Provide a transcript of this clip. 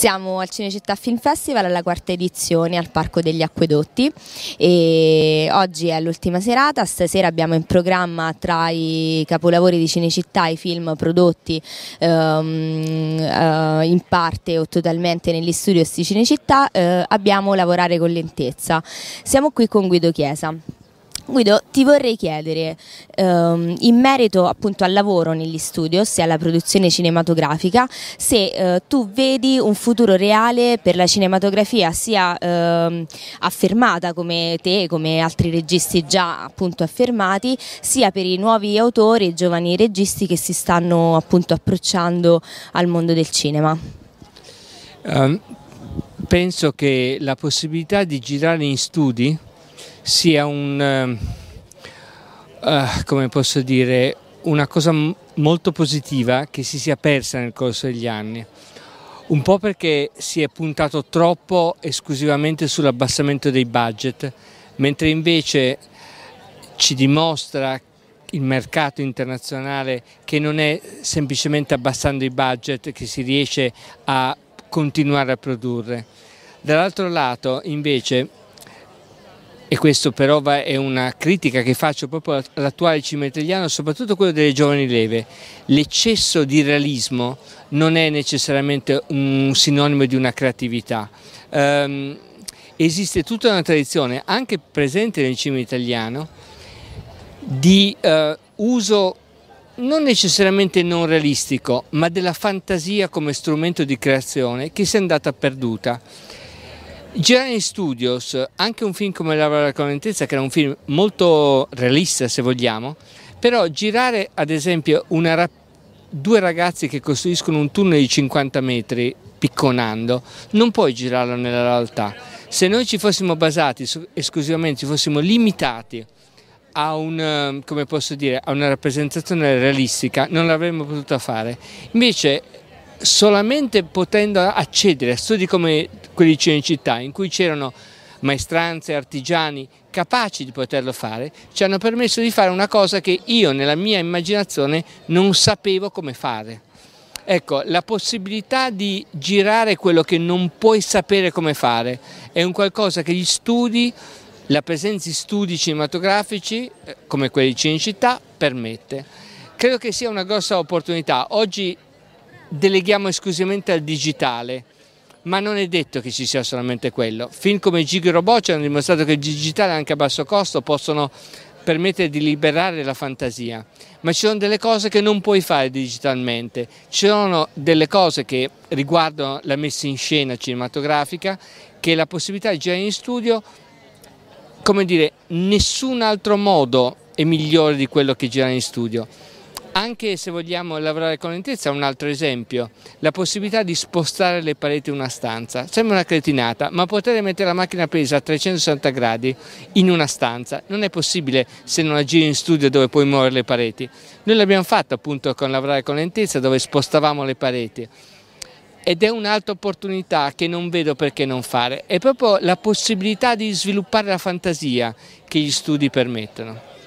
Siamo al Cinecittà Film Festival alla quarta edizione al Parco degli Acquedotti e oggi è l'ultima serata, stasera abbiamo in programma tra i capolavori di Cinecittà i film prodotti ehm, eh, in parte o totalmente negli studios di Cinecittà, eh, abbiamo Lavorare con lentezza. Siamo qui con Guido Chiesa. Guido, ti vorrei chiedere, ehm, in merito appunto al lavoro negli studios e alla produzione cinematografica, se eh, tu vedi un futuro reale per la cinematografia sia ehm, affermata come te, come altri registi già appunto affermati, sia per i nuovi autori e giovani registi che si stanno appunto approcciando al mondo del cinema. Um, penso che la possibilità di girare in studi sia un, uh, come posso dire, una cosa molto positiva che si sia persa nel corso degli anni. Un po' perché si è puntato troppo esclusivamente sull'abbassamento dei budget, mentre invece ci dimostra il mercato internazionale che non è semplicemente abbassando i budget che si riesce a continuare a produrre. Dall'altro lato invece e questo però è una critica che faccio proprio all'attuale cinema italiano, soprattutto quello delle giovani leve. L'eccesso di realismo non è necessariamente un sinonimo di una creatività. Um, esiste tutta una tradizione, anche presente nel cinema italiano, di uh, uso non necessariamente non realistico, ma della fantasia come strumento di creazione che si è andata perduta. Girare in studios anche un film come Laura la Correntezza, che era un film molto realista se vogliamo, però girare ad esempio una, due ragazzi che costruiscono un tunnel di 50 metri picconando, non puoi girarlo nella realtà. Se noi ci fossimo basati su, esclusivamente, ci fossimo limitati a, un, dire, a una rappresentazione realistica, non l'avremmo potuta fare. Invece solamente potendo accedere a studi come quelli di Cinecittà, in cui c'erano maestranze, artigiani capaci di poterlo fare, ci hanno permesso di fare una cosa che io nella mia immaginazione non sapevo come fare. Ecco, la possibilità di girare quello che non puoi sapere come fare è un qualcosa che gli studi, la presenza di studi cinematografici, eh, come quelli di Cinecittà, permette. Credo che sia una grossa opportunità. Oggi deleghiamo esclusivamente al digitale, ma non è detto che ci sia solamente quello. Film come Gigi Robot hanno dimostrato che il digitale anche a basso costo possono permettere di liberare la fantasia, ma ci sono delle cose che non puoi fare digitalmente, ci sono delle cose che riguardano la messa in scena cinematografica che la possibilità di girare in studio, come dire, nessun altro modo è migliore di quello che girare in studio. Anche se vogliamo lavorare con lentezza, un altro esempio, la possibilità di spostare le pareti in una stanza. Sembra una cretinata, ma poter mettere la macchina presa a 360 gradi in una stanza non è possibile se non agiri in studio dove puoi muovere le pareti. Noi l'abbiamo fatto appunto con lavorare con lentezza dove spostavamo le pareti ed è un'altra opportunità che non vedo perché non fare, è proprio la possibilità di sviluppare la fantasia che gli studi permettono.